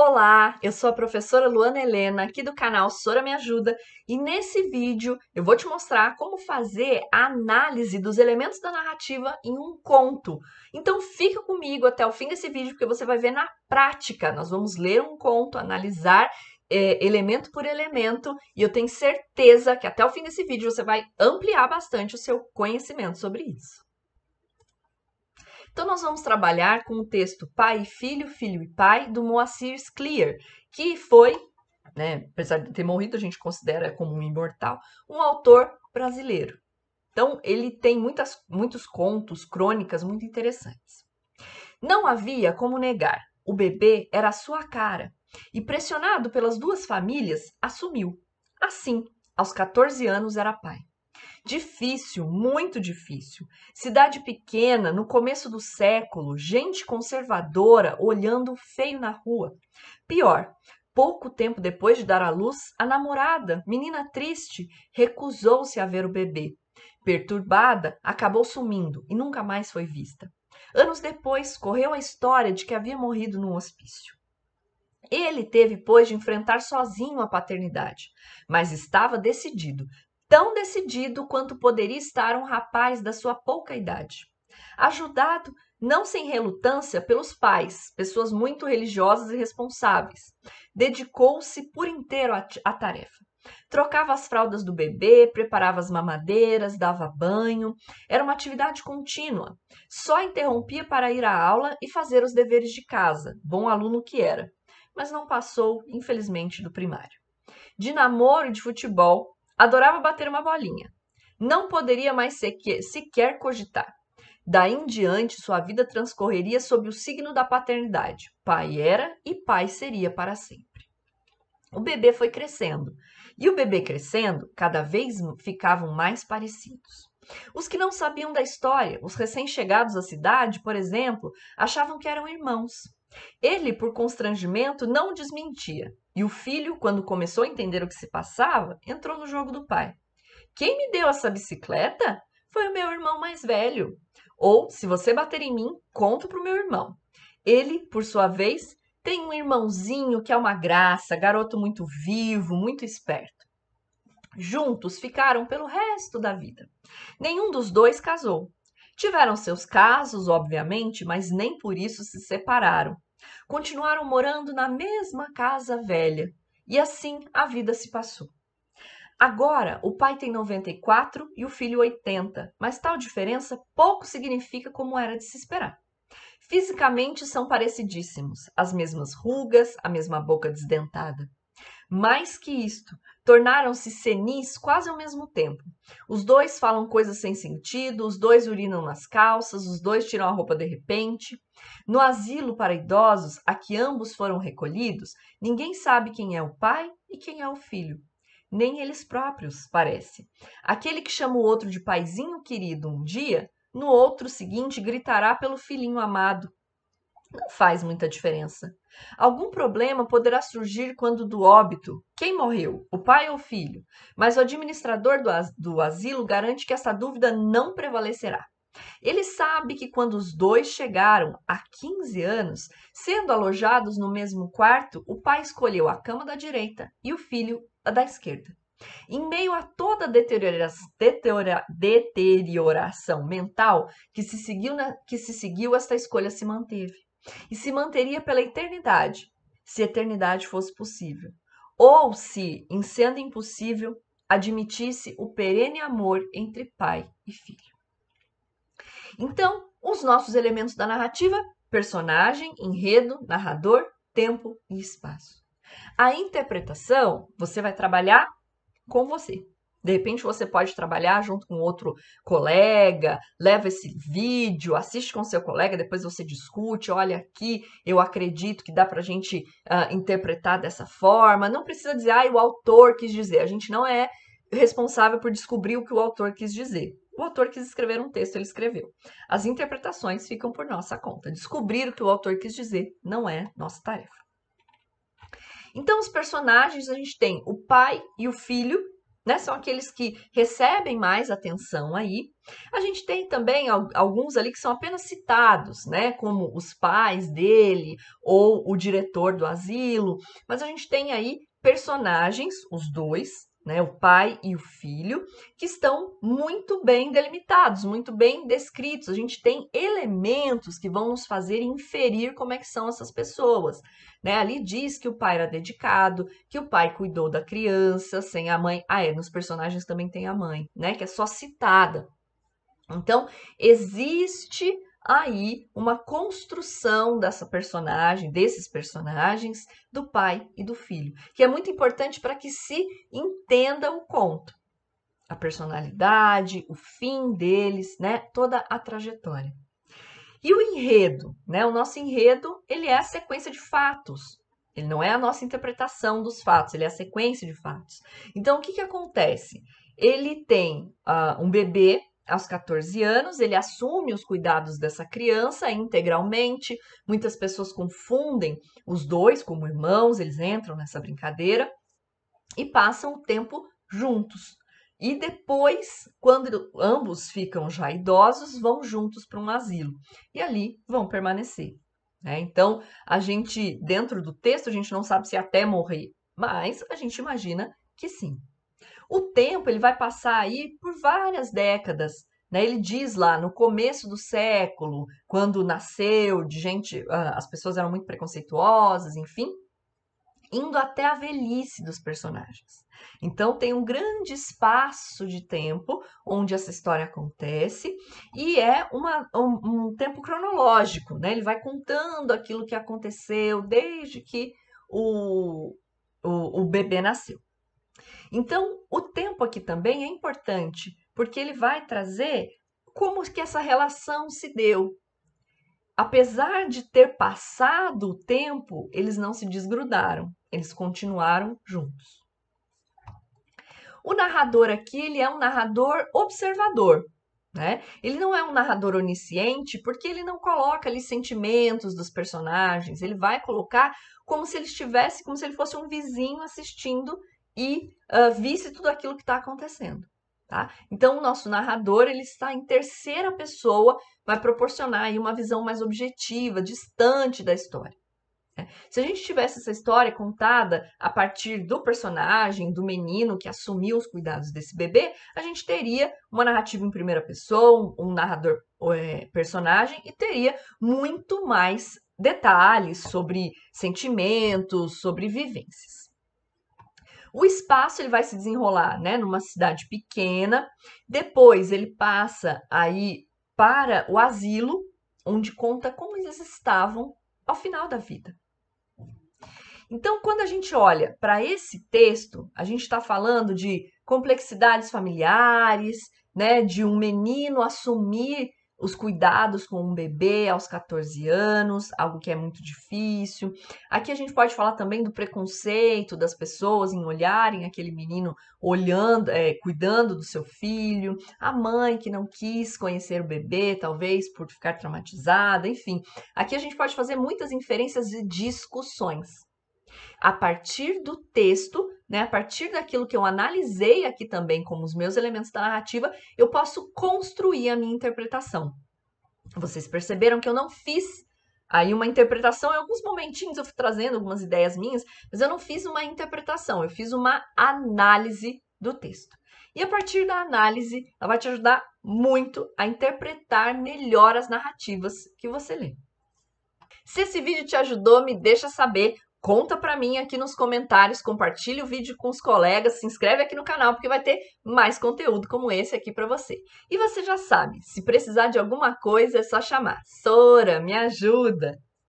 Olá, eu sou a professora Luana Helena, aqui do canal Sora Me Ajuda, e nesse vídeo eu vou te mostrar como fazer a análise dos elementos da narrativa em um conto. Então fica comigo até o fim desse vídeo, porque você vai ver na prática. Nós vamos ler um conto, analisar é, elemento por elemento, e eu tenho certeza que até o fim desse vídeo você vai ampliar bastante o seu conhecimento sobre isso. Então, nós vamos trabalhar com o texto Pai e Filho, Filho e Pai, do Moacir Clear, que foi, né, apesar de ter morrido, a gente considera como um imortal, um autor brasileiro. Então, ele tem muitas, muitos contos, crônicas muito interessantes. Não havia como negar, o bebê era a sua cara, e pressionado pelas duas famílias, assumiu. Assim, aos 14 anos era pai. Difícil, muito difícil. Cidade pequena, no começo do século, gente conservadora olhando feio na rua. Pior, pouco tempo depois de dar à luz, a namorada, menina triste, recusou-se a ver o bebê. Perturbada, acabou sumindo e nunca mais foi vista. Anos depois, correu a história de que havia morrido num hospício. Ele teve, pois, de enfrentar sozinho a paternidade, mas estava decidido tão decidido quanto poderia estar um rapaz da sua pouca idade. Ajudado não sem relutância pelos pais, pessoas muito religiosas e responsáveis, dedicou-se por inteiro à tarefa. Trocava as fraldas do bebê, preparava as mamadeiras, dava banho. Era uma atividade contínua. Só interrompia para ir à aula e fazer os deveres de casa, bom aluno que era. Mas não passou, infelizmente, do primário. De namoro e de futebol, Adorava bater uma bolinha. Não poderia mais sequer, sequer cogitar. Daí em diante, sua vida transcorreria sob o signo da paternidade. Pai era e pai seria para sempre. O bebê foi crescendo. E o bebê crescendo, cada vez ficavam mais parecidos. Os que não sabiam da história, os recém-chegados à cidade, por exemplo, achavam que eram irmãos. Ele, por constrangimento, não desmentia. E o filho, quando começou a entender o que se passava, entrou no jogo do pai. Quem me deu essa bicicleta foi o meu irmão mais velho. Ou, se você bater em mim, conto para o meu irmão. Ele, por sua vez, tem um irmãozinho que é uma graça, garoto muito vivo, muito esperto. Juntos ficaram pelo resto da vida. Nenhum dos dois casou. Tiveram seus casos, obviamente, mas nem por isso se separaram. Continuaram morando na mesma casa velha e assim a vida se passou. Agora, o pai tem 94 e o filho 80, mas tal diferença pouco significa como era de se esperar. Fisicamente são parecidíssimos, as mesmas rugas, a mesma boca desdentada. Mais que isto, tornaram-se senis quase ao mesmo tempo. Os dois falam coisas sem sentido, os dois urinam nas calças, os dois tiram a roupa de repente. No asilo para idosos, a que ambos foram recolhidos, ninguém sabe quem é o pai e quem é o filho. Nem eles próprios, parece. Aquele que chama o outro de paizinho querido um dia, no outro seguinte gritará pelo filhinho amado, não faz muita diferença. Algum problema poderá surgir quando do óbito. Quem morreu? O pai ou o filho? Mas o administrador do asilo garante que essa dúvida não prevalecerá. Ele sabe que quando os dois chegaram há 15 anos, sendo alojados no mesmo quarto, o pai escolheu a cama da direita e o filho a da esquerda. Em meio a toda a deterioração mental que se, seguiu na, que se seguiu, esta escolha se manteve e se manteria pela eternidade, se eternidade fosse possível, ou se, em sendo impossível, admitisse o perene amor entre pai e filho. Então, os nossos elementos da narrativa: personagem, enredo, narrador, tempo e espaço. A interpretação você vai trabalhar com você. De repente você pode trabalhar junto com outro colega, leva esse vídeo, assiste com seu colega, depois você discute, olha aqui, eu acredito que dá para a gente uh, interpretar dessa forma. Não precisa dizer, ah, o autor quis dizer. A gente não é responsável por descobrir o que o autor quis dizer. O autor quis escrever um texto, ele escreveu. As interpretações ficam por nossa conta. Descobrir o que o autor quis dizer não é nossa tarefa. Então, os personagens, a gente tem o pai e o filho, né? São aqueles que recebem mais atenção aí. A gente tem também alguns ali que são apenas citados, né? Como os pais dele ou o diretor do asilo, mas a gente tem aí personagens, os dois, né, o pai e o filho, que estão muito bem delimitados, muito bem descritos. A gente tem elementos que vão nos fazer inferir como é que são essas pessoas. Né? Ali diz que o pai era dedicado, que o pai cuidou da criança sem a mãe. Ah, é, nos personagens também tem a mãe, né? Que é só citada. Então, existe aí uma construção dessa personagem, desses personagens, do pai e do filho, que é muito importante para que se entenda o conto. A personalidade, o fim deles, né? Toda a trajetória. E o enredo, né? O nosso enredo, ele é a sequência de fatos. Ele não é a nossa interpretação dos fatos, ele é a sequência de fatos. Então, o que, que acontece? Ele tem uh, um bebê aos 14 anos, ele assume os cuidados dessa criança integralmente. Muitas pessoas confundem os dois como irmãos, eles entram nessa brincadeira e passam o tempo juntos. E depois, quando ambos ficam já idosos, vão juntos para um asilo e ali vão permanecer. Né? Então, a gente, dentro do texto, a gente não sabe se até morrer, mas a gente imagina que sim. O tempo ele vai passar aí por várias décadas. Né? Ele diz lá no começo do século, quando nasceu, de gente, ah, as pessoas eram muito preconceituosas, enfim, indo até a velhice dos personagens. Então tem um grande espaço de tempo onde essa história acontece e é uma, um, um tempo cronológico, né? Ele vai contando aquilo que aconteceu desde que o, o, o bebê nasceu. Então, o tempo aqui também é importante, porque ele vai trazer como que essa relação se deu. Apesar de ter passado o tempo, eles não se desgrudaram, eles continuaram juntos. O narrador aqui, ele é um narrador observador, né? Ele não é um narrador onisciente porque ele não coloca ali sentimentos dos personagens, ele vai colocar como se ele estivesse, como se ele fosse um vizinho assistindo e uh, visse tudo aquilo que está acontecendo. Tá? Então, o nosso narrador ele está em terceira pessoa, vai proporcionar aí uma visão mais objetiva, distante da história. Né? Se a gente tivesse essa história contada a partir do personagem, do menino que assumiu os cuidados desse bebê, a gente teria uma narrativa em primeira pessoa, um, um narrador é, personagem e teria muito mais detalhes sobre sentimentos, sobre vivências. O espaço ele vai se desenrolar, né, numa cidade pequena. Depois ele passa aí para o asilo, onde conta como eles estavam ao final da vida. Então, quando a gente olha para esse texto, a gente está falando de complexidades familiares, né, de um menino assumir os cuidados com um bebê aos 14 anos, algo que é muito difícil. Aqui a gente pode falar também do preconceito das pessoas em olharem aquele menino olhando, é, cuidando do seu filho, a mãe que não quis conhecer o bebê, talvez por ficar traumatizada, enfim. Aqui a gente pode fazer muitas inferências e discussões. A partir do texto, né? A partir daquilo que eu analisei aqui também como os meus elementos da narrativa, eu posso construir a minha interpretação. Vocês perceberam que eu não fiz aí uma interpretação, em alguns momentinhos eu fui trazendo algumas ideias minhas, mas eu não fiz uma interpretação, eu fiz uma análise do texto. E a partir da análise, ela vai te ajudar muito a interpretar melhor as narrativas que você lê. Se esse vídeo te ajudou, me deixa saber Conta para mim aqui nos comentários, compartilhe o vídeo com os colegas, se inscreve aqui no canal porque vai ter mais conteúdo como esse aqui para você. E você já sabe, se precisar de alguma coisa é só chamar. Sora, me ajuda.